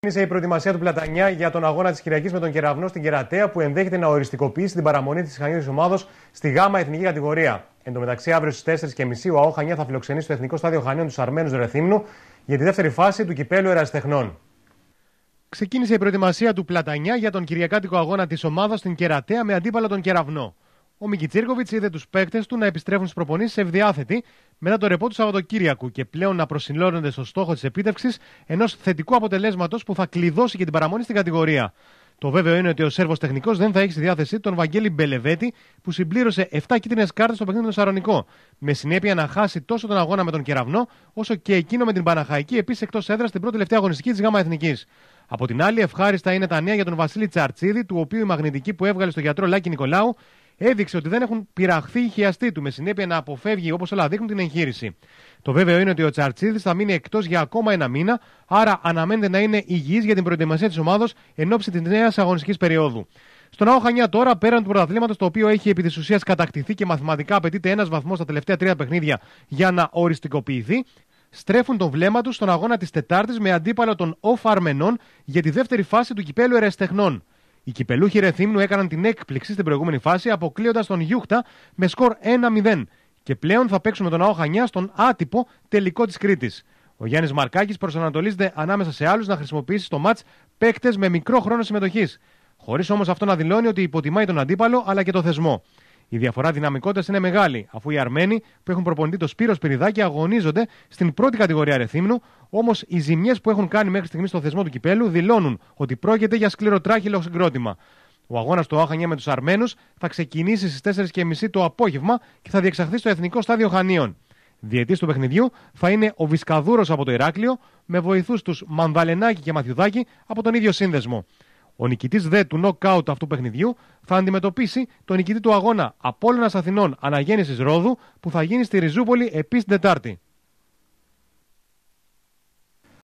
Ξεκίνησε η προετοιμασία του Πλατανιά για τον αγώνα της Κυριακής με τον Κεραυνό στην Κερατέα που ενδέχεται να οριστικοποιήσει την παραμονή της Χανίδη Ομάδος στη ΓΑΜΑ Εθνική Κατηγορία. Εν τω μεταξύ, αύριο στις 4.30 ο ΑΟ Χανιά θα φιλοξενήσει στο Εθνικό Στάδιο Χανίων τους Αρμένους Ρεθύμνου για τη δεύτερη φάση του κυπέλου Εραστεχνών. Ξεκίνησε η προετοιμασία του Πλατανιά για τον Κυριακάτικο αγώνα της ομάδας στην Κερατέα με αντίπαλο τον Κεραυνό ο Μικητσίρκοβιτ είδε τους παίκτες του να επιστρέφουν στις προπονήσεις ευδιάθετη μετά το ρεπό του Σαββατοκύριακου και πλέον να προσυλλώνονται στο στόχο της επίτευξης ενός θετικού αποτελέσματος που θα κλειδώσει και την παραμονή στην κατηγορία. Το βέβαιο είναι ότι ο Σέρβος τεχνικός δεν θα έχει στη διάθεσή τον Βαγγέλη Μπελεβέτη που συμπλήρωσε 7 κίτρινες κάρτες στο παιχνίδι του Σαρονικό. Με συνέπεια να χάσει τόσο τον αγώνα με τον Κεραυνό, όσο και εκείνο με την Παναχαϊκή επίσης εκτός έδρας στην πρώτη τελευταία αγωνιστική της ΓΑΜΑ Εθνικής. Από την άλλη, ευχάριστα είναι τα νέα για τον Βασίλη Τσαρτσίδη, του οποίου η μαγνητική που έβγαλε στο γιατρό Λάκη Νικολάου έδειξε ότι δεν έχουν πειραχθεί οι χιαστοί του, με συνέπεια να αποφεύγει όπως όλα δείχνουν την εγχείρηση. Το βέβαιο είναι ότι ο Τσαρτσίδης θα μείνει εκτός για ακόμα ένα μήνα, άρα αναμένεται να είναι υγιής για την προετοιμασία της ομάδα εν ώψη της νέας αγωνιστικής περίοδου. Στον ΑΟ Χανιά τώρα, πέραν του πρωταθλήματος, το οποίο έχει επί της ουσίας κατακτηθεί και μαθηματικά απαιτείται ένας βαθμός στα τελευταία τρία παιχνίδια για να οριστικοποιηθεί, στρέφουν το βλέμμα τους στον αγώνα της Τετάρτης με αντίπαλο των Οφ Αρμενών για τη δεύτερη φάση του κυπέλου Ερεστεχνών. Οι κυπελούχοι Ρεθύμνου έκαναν την έκπληξη στην προηγούμενη φάση, αποκλείοντας τον Γιούχτα με σκορ 1-0. Και πλέον θα παίξουμε τον ΑΟΧΑΝΙΑ στον άτυπο τελικό της Κρήτης. Ο Γιάννης Μαρκάκης προσανατολίζεται ανάμεσα σε άλλους να χρησιμοποιήσει στο ματ παίκτες με μικρό χρόνο συμμετοχής. Χωρίς όμως αυτό να δηλώνει ότι υποτιμάει τον αντίπαλο αλλά και το θεσμό. Η διαφορά δυναμικότητας είναι μεγάλη, αφού οι Αρμένοι που έχουν προπονηθεί το Σπύρο Σπυριδάκη αγωνίζονται στην πρώτη κατηγορία Ρεθύμνου, όμως οι ζημιές που έχουν κάνει μέχρι στιγμής στο θεσμό του κυπέλου δηλώνουν ότι πρόκειται για σκληροτράχυλο συγκρότημα. Ο αγώνας του Άχανια με τους Αρμένους θα ξεκινήσει στις 4.30 το απόγευμα και θα διεξαχθεί στο Εθνικό Στάδιο Χανίων. Διετή του παιχνιδιού θα είναι ο Βισκαδούρο από το Ηράκλειο με βοηθούς τους Μανδαλενάκη και Μαθιουδάκη από τον ίδιο σύνδεσμο. Ο νικητής δε του νοκάουτ αυτού παιχνιδιού θα αντιμετωπίσει τον νικητή του αγώνα Απόλλωνας Αθηνών Αναγέννησης Ρόδου που θα γίνει στη Ριζούπολη επίσης την Τετάρτη.